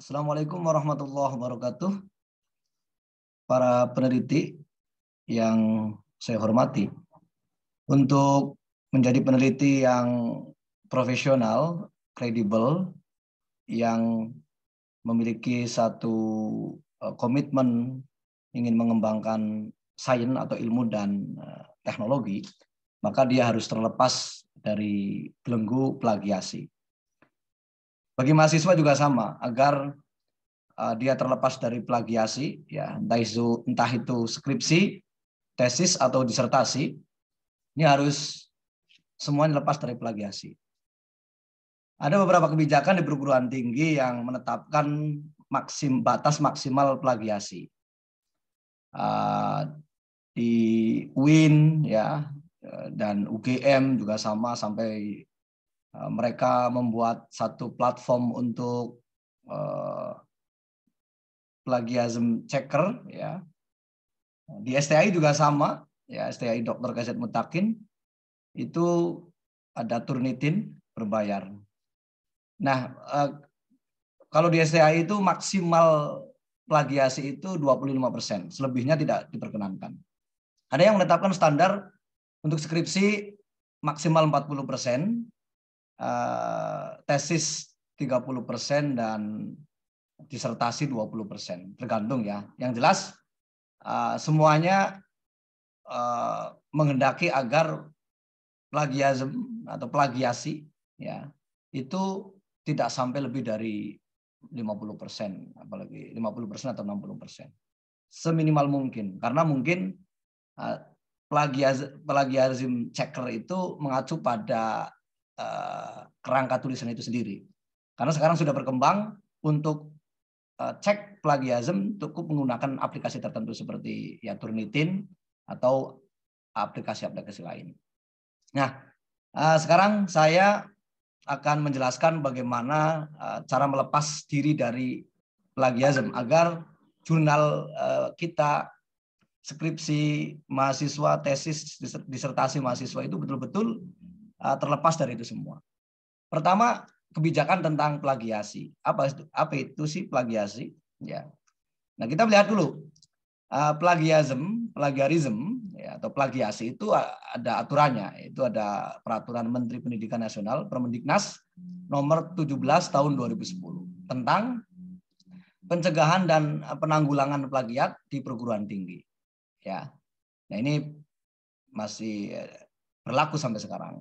Assalamualaikum warahmatullahi wabarakatuh. Para peneliti yang saya hormati, untuk menjadi peneliti yang profesional, kredibel, yang memiliki satu e, komitmen ingin mengembangkan sains atau ilmu dan e, teknologi, maka dia harus terlepas dari belenggu plagiasi. Bagi mahasiswa juga sama, agar uh, dia terlepas dari plagiasi, ya entah itu entah itu skripsi, tesis atau disertasi, ini harus semuanya lepas dari plagiasi. Ada beberapa kebijakan di perguruan tinggi yang menetapkan maksim batas maksimal plagiasi. Uh, di UIN ya eh, dan UGM juga sama sampai Eh, mereka membuat satu platform untuk uh, checker ya di STI juga sama ya STI Dokter Gazet Mutakin itu ada turnitin berbayar nah eh, kalau di STI itu maksimal plagiasi itu 25%, selebihnya tidak diperkenankan. Ada yang menetapkan standar untuk skripsi maksimal 40%, uh, tesis 30% dan disertasi 20%, tergantung ya. Yang jelas uh, semuanya uh, menghendaki agar plagiasm atau plagiasi ya itu tidak sampai lebih dari 50%, apalagi 50% atau 60%. Seminimal mungkin karena mungkin uh, plagiarism checker itu mengacu pada Eh, kerangka tulisan itu sendiri. Karena sekarang sudah berkembang untuk uh, cek plagiasm cukup menggunakan aplikasi tertentu seperti ya Turnitin atau aplikasi-aplikasi lain. Nah, uh, sekarang saya akan menjelaskan bagaimana uh, cara melepas diri dari plagiasm agar jurnal uh, kita skripsi mahasiswa, tesis, disertasi mahasiswa itu betul-betul Eh, terlepas dari itu semua. Pertama, kebijakan tentang plagiasi. Apa itu? Apa itu sih plagiasi? Ya. Nah, kita lihat dulu. Eh, plagiasm, plagiarism ya, atau plagiasi itu ada aturannya. Itu ada peraturan Menteri Pendidikan Nasional Permendiknas nomor 17 tahun 2010 tentang pencegahan dan penanggulangan plagiat di perguruan tinggi. Ya. Nah, ini masih eh, berlaku sampai sekarang.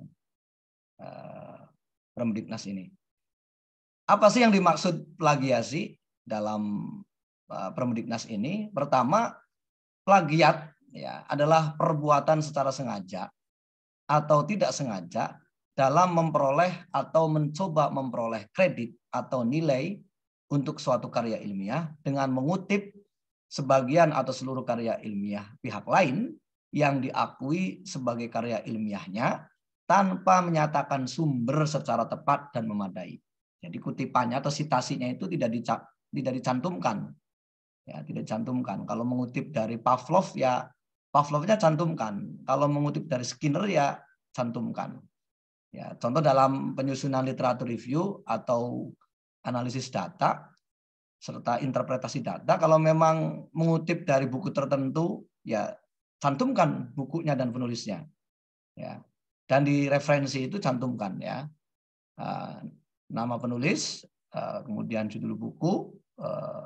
Eh, Remdiknas ini. Apa sih yang dimaksud plagiasi dalam eh, Permendiknas ini? Pertama, plagiat ya adalah perbuatan secara sengaja atau tidak sengaja dalam memperoleh atau mencoba memperoleh kredit atau nilai untuk suatu karya ilmiah dengan mengutip sebagian atau seluruh karya ilmiah pihak lain yang diakui sebagai karya ilmiahnya tanpa menyatakan sumber secara tepat dan memadai. Jadi kutipannya atau sitasinya itu tidak dicap, tidak dicantumkan. Ya, tidak dicantumkan. Kalau mengutip dari Pavlov ya Pavlovnya cantumkan. Kalau mengutip dari Skinner ya cantumkan. Ya, contoh dalam penyusunan literatur review atau analisis data serta interpretasi data kalau memang mengutip dari buku tertentu ya cantumkan bukunya dan penulisnya. Ya dan di referensi itu cantumkan ya eh, nama penulis, eh, kemudian judul buku, eh,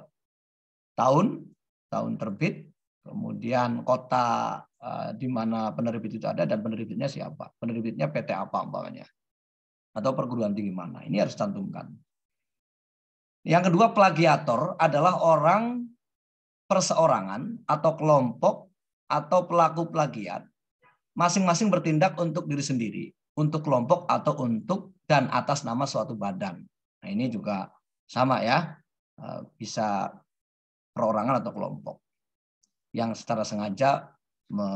tahun, tahun terbit, kemudian kota di mana penerbit itu ada dan penerbitnya siapa, penerbitnya PT apa umpamanya, atau perguruan tinggi mana. Ini harus cantumkan. Yang kedua plagiator adalah orang perseorangan atau kelompok atau pelaku plagiat masing-masing bertindak untuk diri sendiri, untuk kelompok atau untuk dan atas nama suatu badan. Nah, ini juga sama ya, eh, bisa perorangan atau kelompok yang secara sengaja me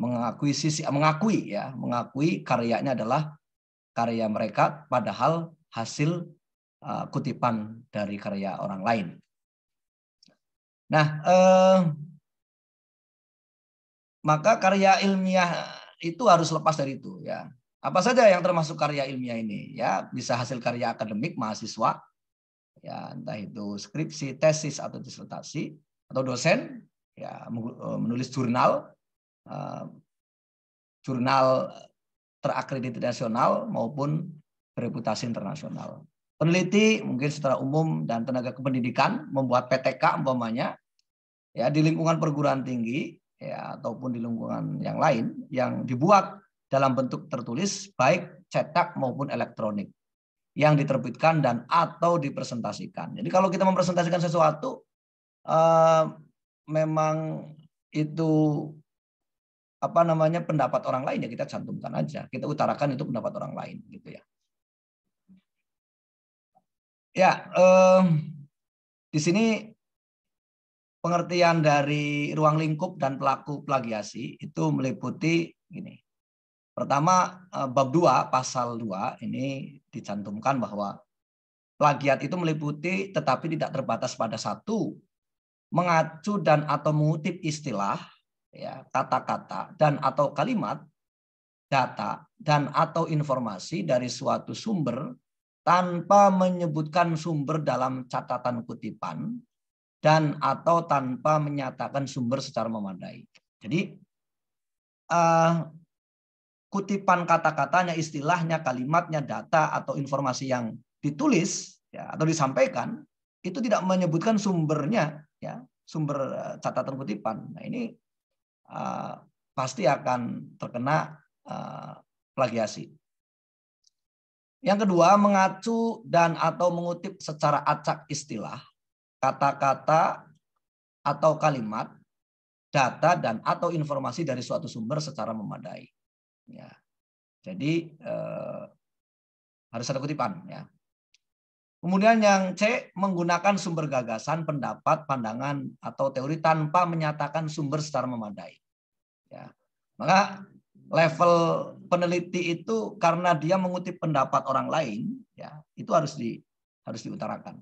mengakui sisi mengakui ya, mengakui karyanya adalah karya mereka padahal hasil eh, kutipan dari karya orang lain. Nah, eh, maka karya ilmiah itu harus lepas dari itu ya. Apa saja yang termasuk karya ilmiah ini ya, bisa hasil karya akademik mahasiswa ya, entah itu skripsi, tesis atau disertasi atau dosen ya e, menulis jurnal uh, jurnal terakreditasi nasional maupun reputasi internasional. Peneliti mungkin secara umum dan tenaga kependidikan membuat PTK umpamanya ya di lingkungan perguruan tinggi ya ataupun di lingkungan yang lain yang dibuat dalam bentuk tertulis baik cetak maupun elektronik yang diterbitkan dan atau dipresentasikan. Jadi kalau kita mempresentasikan sesuatu eh, memang itu apa namanya pendapat orang lain ya kita cantumkan aja kita utarakan itu pendapat orang lain gitu ya ya eh, di sini pengertian dari ruang lingkup dan pelaku plagiasi itu meliputi gini. Pertama eh, bab 2 pasal 2 ini dicantumkan bahwa plagiat itu meliputi tetapi tidak terbatas pada satu mengacu dan atau mengutip istilah ya kata-kata dan atau kalimat data dan atau informasi dari suatu sumber tanpa menyebutkan sumber dalam catatan kutipan dan atau tanpa menyatakan sumber secara memadai. Jadi uh, kutipan kata-katanya, istilahnya, kalimatnya, data atau informasi yang ditulis ya, atau disampaikan itu tidak menyebutkan sumbernya, ya sumber eh, catatan kutipan. Nah ini uh, pasti akan terkena uh, plagiasi. Yang kedua, mengacu dan atau mengutip secara acak istilah kata-kata atau kalimat, data dan atau informasi dari suatu sumber secara memadai. Ya. Jadi eh, harus ada kutipan ya. Kemudian yang C menggunakan sumber gagasan, pendapat, pandangan atau teori tanpa menyatakan sumber secara memadai. Ya. Maka level peneliti itu karena dia mengutip pendapat orang lain, ya, itu harus di harus diutarakan.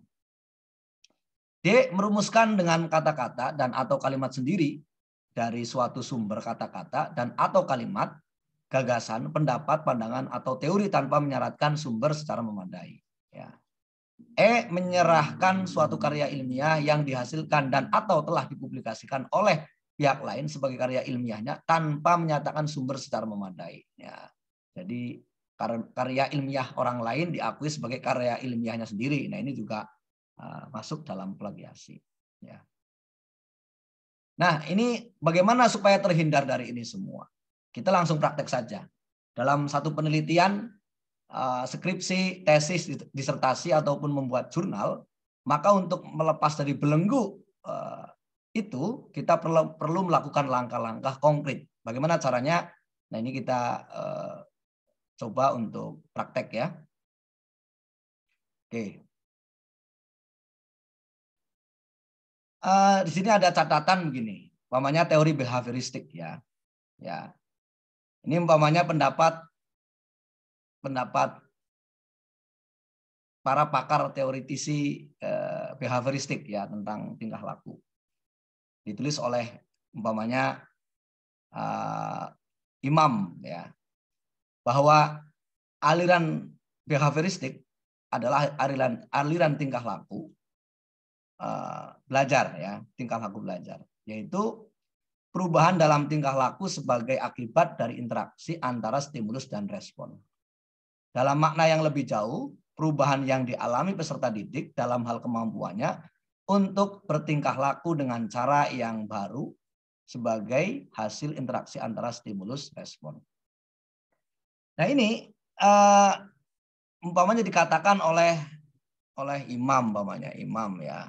D. Merumuskan dengan kata-kata dan atau kalimat sendiri dari suatu sumber kata-kata dan atau kalimat, gagasan, pendapat, pandangan, atau teori tanpa menyaratkan sumber secara memadai. Ya. E. Menyerahkan suatu karya ilmiah yang dihasilkan dan atau telah dipublikasikan oleh pihak lain sebagai karya ilmiahnya tanpa menyatakan sumber secara memadai. Ya. Jadi karya ilmiah orang lain diakui sebagai karya ilmiahnya sendiri. Nah ini juga Eh, masuk dalam plagiasi. Ya. Nah, ini bagaimana supaya terhindar dari ini semua? Kita langsung praktek saja. Dalam satu penelitian, eh, skripsi, tesis, disertasi, ataupun membuat jurnal, maka untuk melepas dari belenggu eh, itu, kita perlu, perlu melakukan langkah-langkah konkret. Bagaimana caranya? Nah, ini kita coba untuk praktek ya. Oke, Eh, di sini ada catatan begini, umpamanya teori behavioristik ya. Ya. Ini umpamanya pendapat pendapat para pakar teoritisi eh, behavioristik ya tentang tingkah laku. Ditulis oleh umpamanya eh, imam ya bahwa aliran behavioristik adalah aliran aliran tingkah laku Eh, belajar ya, tingkah laku belajar, yaitu perubahan dalam tingkah laku sebagai akibat dari interaksi antara stimulus dan respon. Dalam makna yang lebih jauh, perubahan yang dialami peserta didik dalam hal kemampuannya untuk bertingkah laku dengan cara yang baru sebagai hasil interaksi antara stimulus respon. Nah ini uh, umpamanya dikatakan oleh oleh imam umpamanya imam ya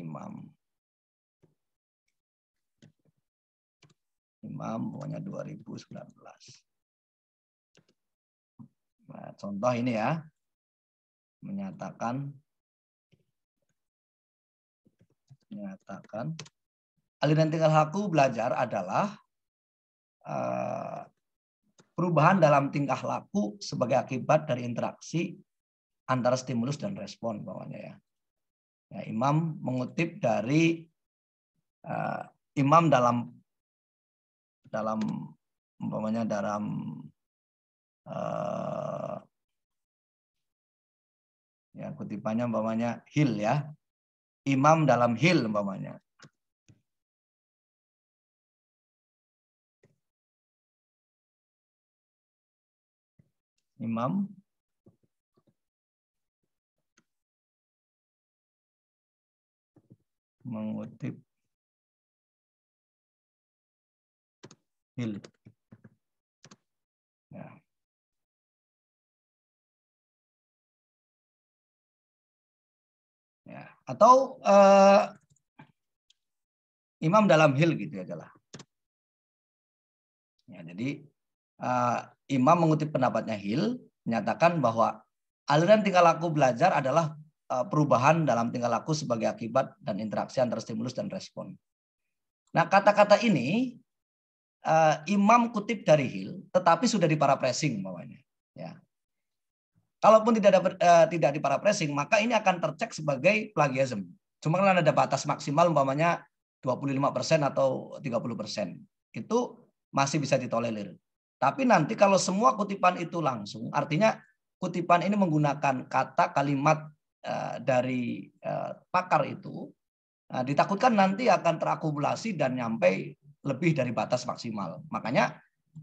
imam. Imam pokoknya 2019. Nah, contoh ini ya. Menyatakan menyatakan aliran tinggal haku belajar adalah uh, perubahan dalam tingkah laku sebagai akibat dari interaksi antara stimulus dan respon pokoknya ya. Ya, imam mengutip dari uh, imam dalam dalam umpamanya dalam uh, ya kutipannya umpamanya hil ya imam dalam hil umpamanya imam mengutip Hill. Ya. ya. Atau uh, imam dalam Hill gitu ya adalah. Ya, jadi uh, imam mengutip pendapatnya Hill menyatakan bahwa aliran tingkah laku belajar adalah Eh, perubahan dalam tingkah laku sebagai akibat dan interaksi antara stimulus dan respon. Nah, kata-kata ini uh, Imam kutip dari Hill, tetapi sudah di parapressing bawahnya. Ya. Kalaupun tidak ada uh, tidak di parapressing, maka ini akan tercek sebagai plagiarisme. Cuma kan ada batas maksimal umpamanya 25% atau 30%. Itu masih bisa ditolerir. Tapi nanti kalau semua kutipan itu langsung, artinya kutipan ini menggunakan kata kalimat Eh, dari eh, pakar itu eh, ditakutkan nanti akan terakumulasi dan nyampe lebih dari batas maksimal. Makanya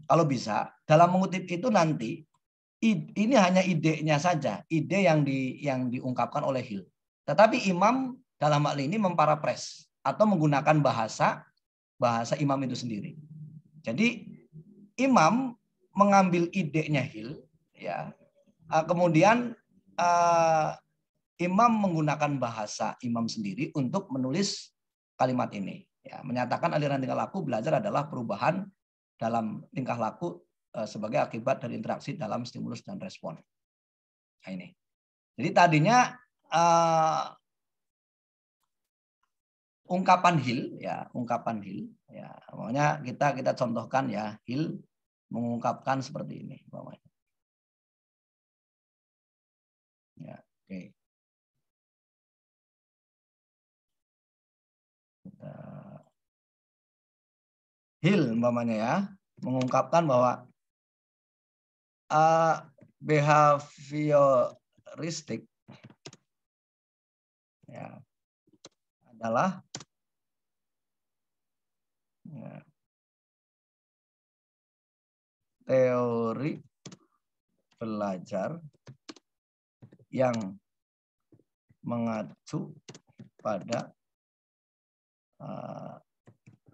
kalau bisa dalam mengutip itu nanti ini hanya idenya saja, ide yang di yang diungkapkan oleh Hill. Tetapi imam dalam hal ini memparapres atau menggunakan bahasa bahasa imam itu sendiri. Jadi imam mengambil idenya Hill ya. Kemudian imam menggunakan bahasa imam sendiri untuk menulis kalimat ini. Ya, menyatakan aliran tingkah laku belajar adalah perubahan dalam tingkah laku eh, sebagai akibat dari interaksi dalam stimulus dan respon. Nah ini. Jadi tadinya uh, ungkapan hil, ya, ungkapan hil, ya. Makanya kita kita contohkan ya Hill mengungkapkan seperti ini, Bapak. Hill umpamanya ya mengungkapkan bahwa uh, behavioristik ya adalah ya, teori belajar yang mengacu pada uh,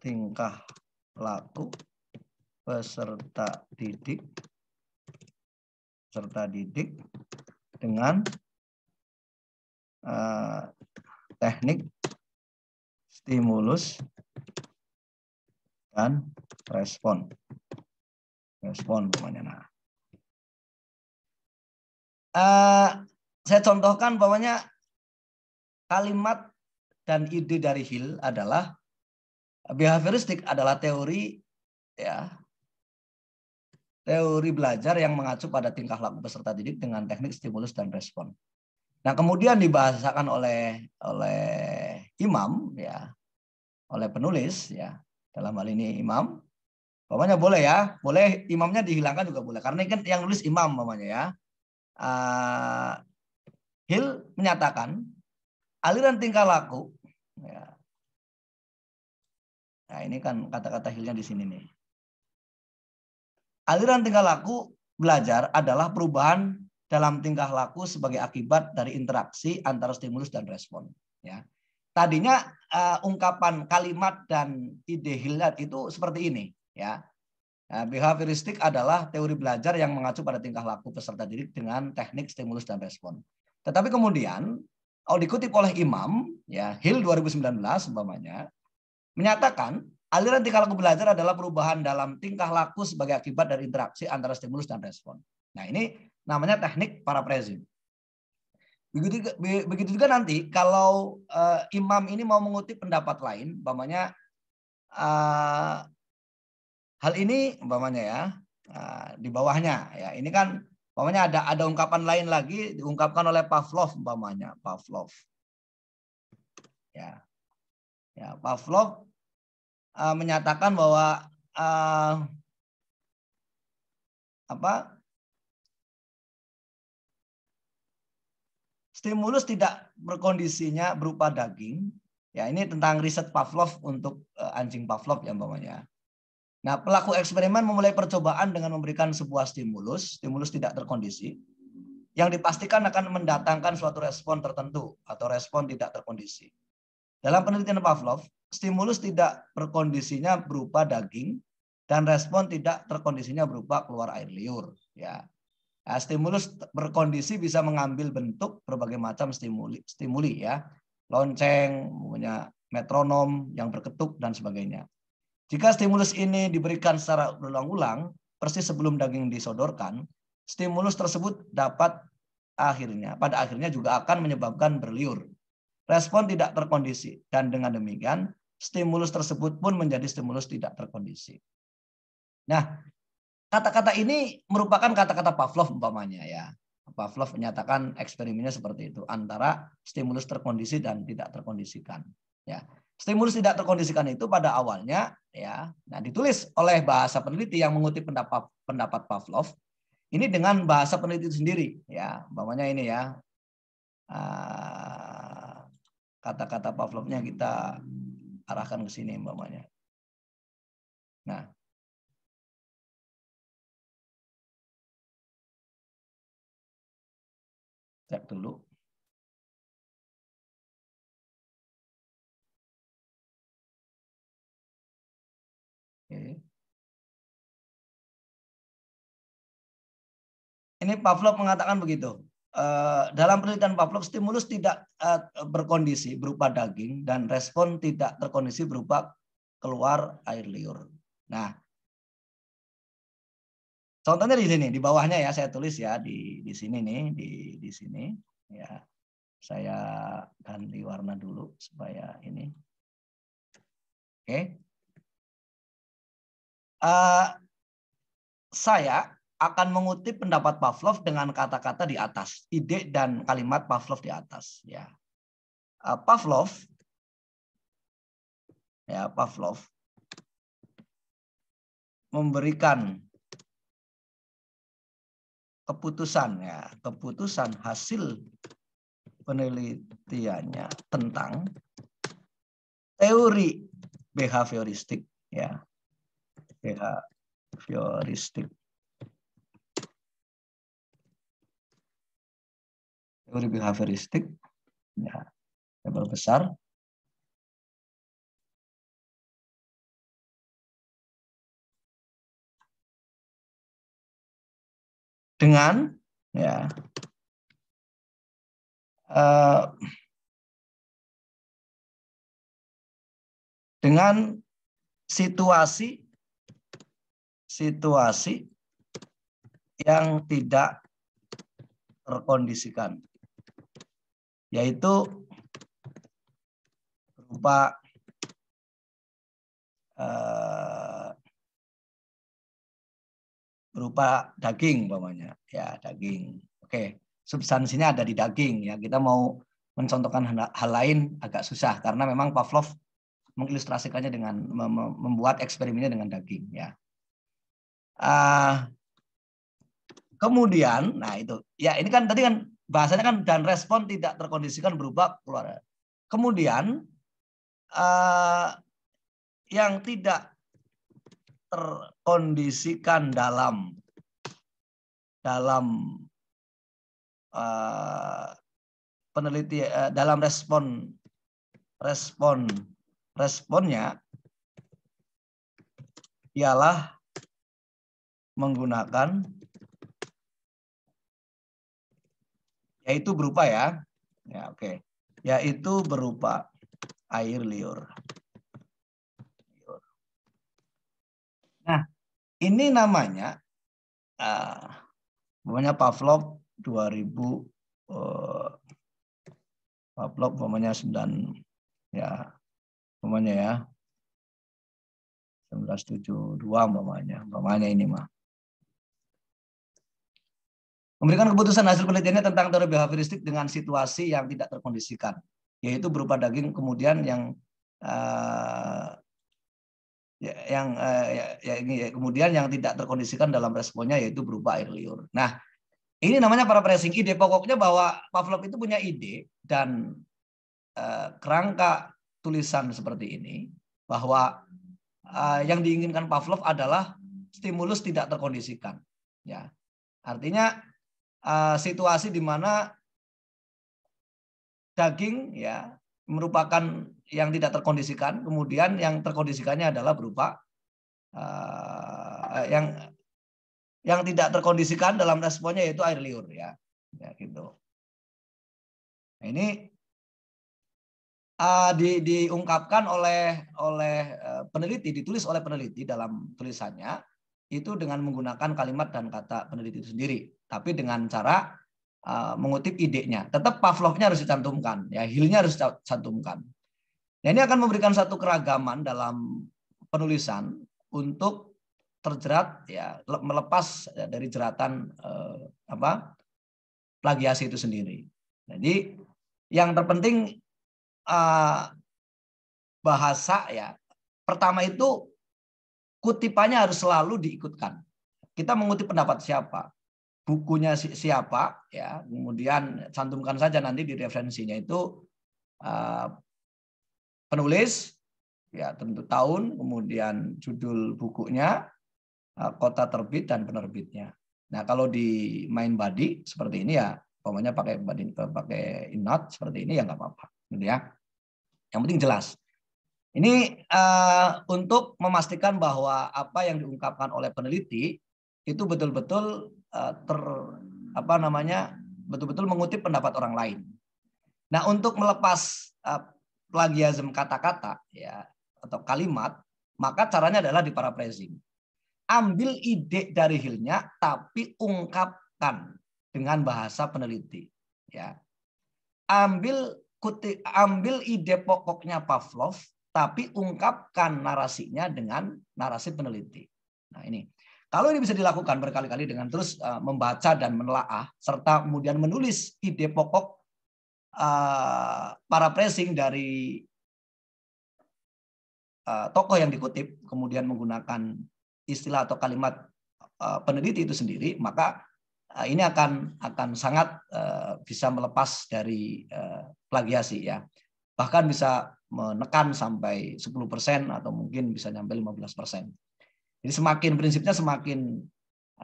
tingkah pelaku peserta didik serta didik dengan uh, teknik stimulus dan respon respon namanya nah uh, saya contohkan bahwanya kalimat dan ide dari Hill adalah Behavioristik adalah teori ya teori belajar yang mengacu pada tingkah laku peserta didik dengan teknik stimulus dan respon. Nah, kemudian dibahasakan oleh oleh imam ya, oleh penulis ya. Dalam hal ini imam. Pokoknya boleh ya, boleh imamnya dihilangkan juga boleh karena kan yang nulis imam namanya ya. Uh, Hill menyatakan aliran tingkah laku ya, Nah, ini kan kata-kata hilnya di sini nih. Aliran tingkah laku belajar adalah perubahan dalam tingkah laku sebagai akibat dari interaksi antara stimulus dan respon, ya. Tadinya uh, ungkapan kalimat dan ide hilat itu seperti ini, ya. Nah, behavioristik adalah teori belajar yang mengacu pada tingkah laku peserta didik dengan teknik stimulus dan respon. Tetapi kemudian, kalau dikutip oleh Imam, ya Hill 2019 umpamanya, menyatakan aliran tingkah laku belajar adalah perubahan dalam tingkah laku sebagai akibat dari interaksi antara stimulus dan respon. Nah ini namanya teknik para Begitu begitu juga nanti kalau uh, imam ini mau mengutip pendapat lain, bapaknya uh, eh, hal ini bapaknya ya uh, di bawahnya ya ini kan bapaknya ada ada ungkapan lain lagi diungkapkan oleh Pavlov bapaknya Pavlov ya Ya, Pavlov uh, menyatakan bahwa uh, apa stimulus tidak berkondisinya berupa daging. Ya, ini tentang riset Pavlov untuk uh, anjing Pavlov yang bawahnya. Nah, pelaku eksperimen memulai percobaan dengan memberikan sebuah stimulus, stimulus tidak terkondisi, yang dipastikan akan mendatangkan suatu respon tertentu atau respon tidak terkondisi. Dalam penelitian Pavlov, stimulus tidak berkondisinya berupa daging dan respon tidak terkondisinya berupa keluar air liur. Ya, nah, stimulus berkondisi bisa mengambil bentuk berbagai macam stimuli, stimuli ya, lonceng, punya metronom yang berketuk dan sebagainya. Jika stimulus ini diberikan secara berulang-ulang, persis sebelum daging disodorkan, stimulus tersebut dapat akhirnya pada akhirnya juga akan menyebabkan berliur. Respon tidak terkondisi. Dan dengan demikian, stimulus tersebut pun menjadi stimulus tidak terkondisi. Nah, kata-kata ini merupakan kata-kata Pavlov umpamanya ya. Pavlov menyatakan eksperimennya seperti itu antara stimulus terkondisi dan tidak terkondisikan. Ya, stimulus tidak terkondisikan itu pada awalnya ya, nah ditulis oleh bahasa peneliti yang mengutip pendapat pendapat Pavlov ini dengan bahasa peneliti itu sendiri ya, umpamanya ini ya. Ah, kata-kata Pavlovnya kita arahkan ke sini umpamanya. Nah, cek dulu. Ini Pavlov mengatakan begitu. Eh, dalam penelitian Pavlov stimulus tidak eh, berkondisi berupa daging dan respon tidak terkondisi berupa keluar air liur. Nah, contohnya di sini di bawahnya ya saya tulis ya di di sini nih di di sini ya saya ganti warna dulu supaya ini oke okay. uh, eh, saya akan mengutip pendapat Pavlov dengan kata-kata di atas, ide dan kalimat Pavlov di atas. Ya, eh, Pavlov, ya Pavlov memberikan keputusan ya keputusan hasil penelitiannya tentang teori behavioristik ya behavioristik teori behavioristik ya label besar dengan ya uh, dengan situasi situasi yang tidak terkondisikan yaitu berupa eh, berupa daging umpamanya ya daging oke substansinya ada di daging ya kita mau mencontohkan hal lain agak susah karena memang Pavlov mengilustrasikannya dengan membuat eksperimennya dengan daging ya ah, kemudian nah itu ya ini kan tadi kan bahasanya kan dan respon tidak terkondisikan berubah keluar. Kemudian uh, yang tidak terkondisikan dalam dalam uh, peneliti uh, dalam respon respon responnya ialah menggunakan yaitu berupa ya. Ya, oke. Okay. Yaitu berupa air liur. Nah, ini namanya uh, namanya Pavlov 2000 uh, eh, Pavlov namanya 9 ya namanya ya 1972 namanya namanya ini mah. Memberikan keputusan hasil penelitiannya tentang teori behavioristik dengan situasi yang tidak terkondisikan, yaitu berupa daging kemudian yang uh, yang uh, ya, ya, ya, kemudian yang tidak terkondisikan dalam responnya yaitu berupa air liur. Nah, ini namanya para pressing ide. Pokoknya bahwa Pavlov itu punya ide dan uh, kerangka tulisan seperti ini bahwa uh, yang diinginkan Pavlov adalah stimulus tidak terkondisikan. Ya, artinya Eh, situasi di mana daging ya merupakan yang tidak terkondisikan, kemudian yang terkondisikannya adalah berupa uh, yang yang tidak terkondisikan dalam responnya yaitu air liur ya, ya gitu. Nah, ini uh, di, diungkapkan oleh oleh peneliti, ditulis oleh peneliti dalam tulisannya itu dengan menggunakan kalimat dan kata peneliti itu sendiri tapi dengan cara uh, mengutip idenya. Tetap Pavlovnya harus dicantumkan, ya hilnya harus dicantumkan. Nah, ini akan memberikan satu keragaman dalam penulisan untuk terjerat ya melepas ya, dari jeratan uh, apa plagiasi itu sendiri. Jadi yang terpenting uh, bahasa ya pertama itu kutipannya harus selalu diikutkan. Kita mengutip pendapat siapa? bukunya si, siapa ya kemudian cantumkan saja nanti di referensinya itu uh, penulis ya tentu tahun kemudian judul bukunya uh, kota terbit dan penerbitnya nah kalau di main body seperti ini ya pokoknya pakai body, eh, pakai inot seperti ini ya nggak apa-apa gitu ya yang penting jelas ini uh, untuk memastikan bahwa apa yang diungkapkan oleh peneliti itu betul-betul Eh, ter apa namanya betul-betul mengutip pendapat orang lain. Nah, untuk melepas uh, kata-kata ya atau kalimat, maka caranya adalah di paraphrasing. Ambil ide dari hilnya tapi ungkapkan dengan bahasa peneliti, ya. Ambil kuti ambil ide pokoknya Pavlov tapi ungkapkan narasinya dengan narasi peneliti. Nah, ini kalau ini bisa dilakukan berkali-kali dengan terus eh, membaca dan menelaah serta kemudian menulis ide pokok eh, para pressing dari eh, tokoh yang dikutip kemudian menggunakan istilah atau kalimat uh, peneliti itu sendiri, maka ini akan akan sangat bisa melepas dari plagiasi ya. Bahkan bisa menekan sampai 10% atau mungkin bisa sampai 15%. Jadi semakin prinsipnya semakin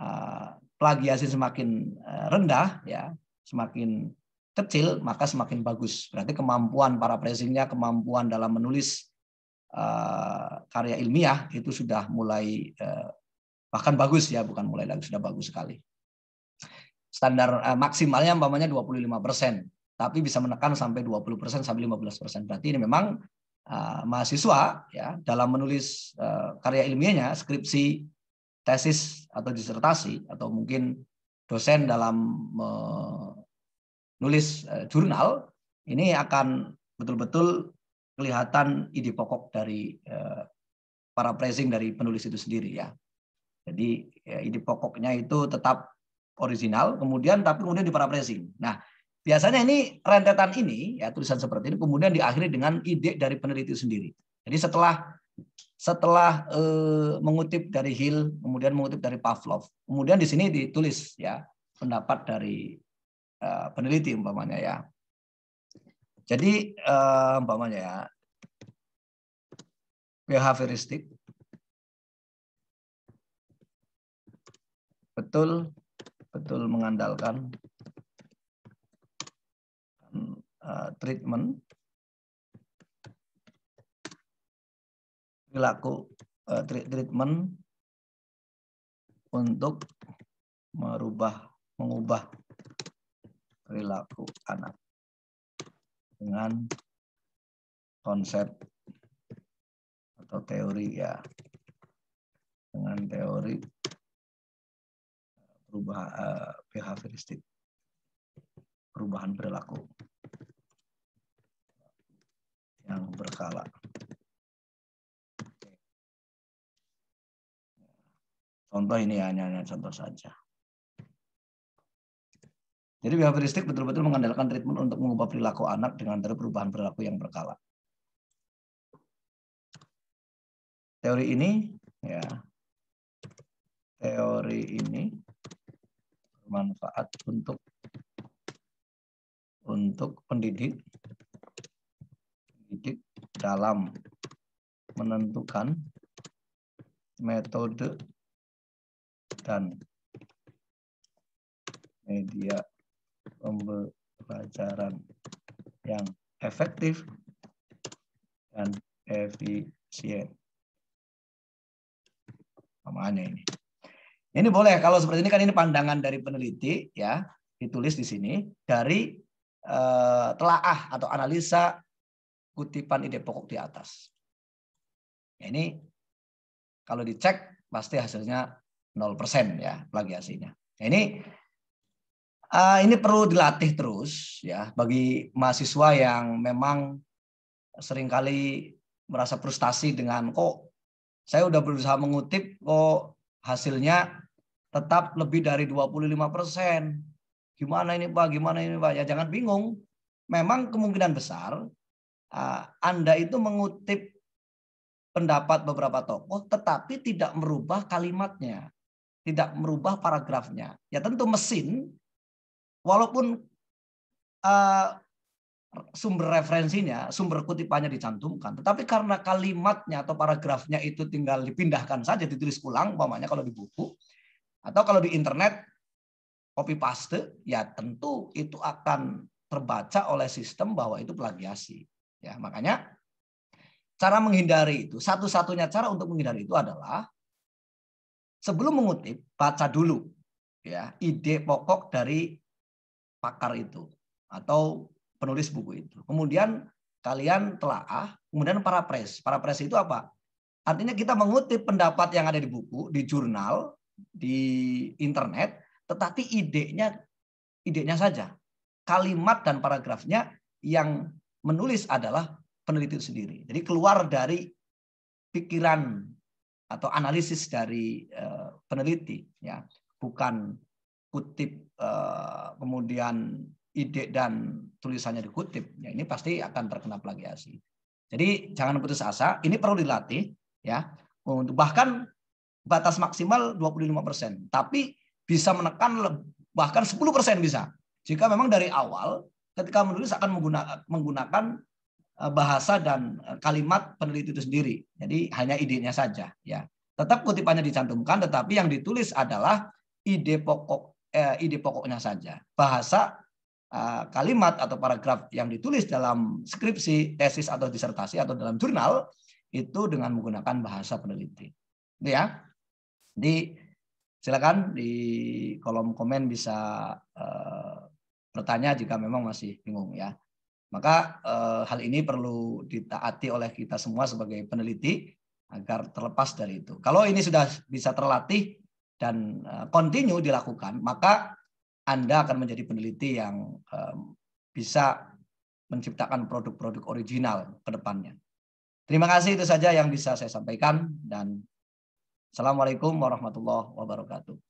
uh, plagiasi semakin uh, rendah ya, semakin kecil maka semakin bagus. Berarti kemampuan para presingnya, kemampuan dalam menulis uh, karya ilmiah itu sudah mulai uh, bahkan bagus ya, bukan mulai lagi sudah bagus sekali. Standar uh, maksimalnya umpamanya 25 persen, tapi bisa menekan sampai 20 persen sampai 15 persen. Berarti ini memang Eh, mahasiswa ya dalam menulis eh, karya ilmiahnya, skripsi, tesis atau disertasi atau mungkin dosen dalam menulis eh, jurnal ini akan betul-betul kelihatan ide pokok dari para pressing dari penulis itu sendiri ya. Jadi ya, ide pokoknya itu tetap original, kemudian tapi kemudian di diparafrasing. Nah, Biasanya ini rentetan ini ya tulisan seperti ini kemudian diakhiri dengan ide dari peneliti sendiri. Jadi setelah setelah eh, mengutip dari Hill, kemudian mengutip dari Pavlov, kemudian di sini ditulis ya pendapat dari eh, peneliti umpamanya ya. Jadi eh, umpamanya ya behavioristik betul betul mengandalkan uh, treatment perilaku uh, treatment untuk merubah mengubah perilaku anak dengan konsep atau teori ya dengan teori perubahan uh, behavioristik perubahan perilaku yang berkala. Contoh ini hanya, hanya contoh saja. Jadi behavioristik betul-betul mengandalkan treatment untuk mengubah perilaku anak dengan cara perubahan perilaku yang berkala. Teori ini, ya, teori ini bermanfaat untuk untuk pendidik titik dalam menentukan metode dan media pembelajaran yang efektif dan efisien. Samaannya ini. Ini boleh kalau seperti ini kan ini pandangan dari peneliti ya ditulis di sini dari uh, telaah atau analisa kutipan ide pokok di atas. Ya, ini kalau dicek pasti hasilnya 0% ya plagiasinya. Ya, ini ah, ini perlu dilatih terus ya bagi mahasiswa yang memang seringkali merasa frustasi dengan kok saya udah berusaha mengutip kok hasilnya tetap lebih dari 25%. Gimana ini Pak? Gimana ini Pak? Ya jangan bingung. Memang kemungkinan besar Ah, Anda itu mengutip pendapat beberapa tokoh tetapi tidak merubah kalimatnya, tidak merubah paragrafnya. Ya tentu mesin walaupun uh, sumber referensinya, sumber kutipannya dicantumkan. Tetapi karena kalimatnya atau paragrafnya itu tinggal dipindahkan saja, ditulis ulang, umpamanya kalau di buku, atau kalau di internet, copy paste, ya tentu itu akan terbaca oleh sistem bahwa itu plagiasi. Ya, makanya cara menghindari itu, satu-satunya cara untuk menghindari itu adalah sebelum mengutip baca dulu ya ide pokok dari pakar itu atau penulis buku itu. Kemudian kalian telaah, kemudian para pres. Para pres itu apa? Artinya kita mengutip pendapat yang ada di buku, di jurnal, di internet, tetapi idenya idenya saja. Kalimat dan paragrafnya yang menulis adalah peneliti sendiri. Jadi keluar dari pikiran atau analisis dari eh, peneliti ya, bukan kutip eh, kemudian ide dan tulisannya dikutip. Ya ini pasti akan terkena plagiasi. Jadi jangan putus asa, ini perlu dilatih ya. Untuk bahkan batas maksimal 25%, tapi bisa menekan bahkan 10% bisa. Jika memang dari awal ketika menulis akan menggunakan, menggunakan eh, bahasa dan eh, kalimat peneliti itu sendiri. Jadi hanya idenya saja ya. Tetap kutipannya dicantumkan tetapi yang ditulis adalah ide pokok eh, ide pokoknya saja. Bahasa eh, kalimat atau paragraf yang ditulis dalam skripsi, tesis atau disertasi atau dalam jurnal itu dengan menggunakan bahasa peneliti. Itu ya. di silakan di kolom komen bisa eh, bertanya jika memang masih bingung ya. Maka eh, hal ini perlu ditaati oleh kita semua sebagai peneliti agar terlepas dari itu. Kalau ini sudah bisa terlatih dan kontinu eh, dilakukan, maka Anda akan menjadi peneliti yang eh, bisa menciptakan produk-produk original ke depannya. Terima kasih itu saja yang bisa saya sampaikan dan Assalamualaikum warahmatullahi wabarakatuh.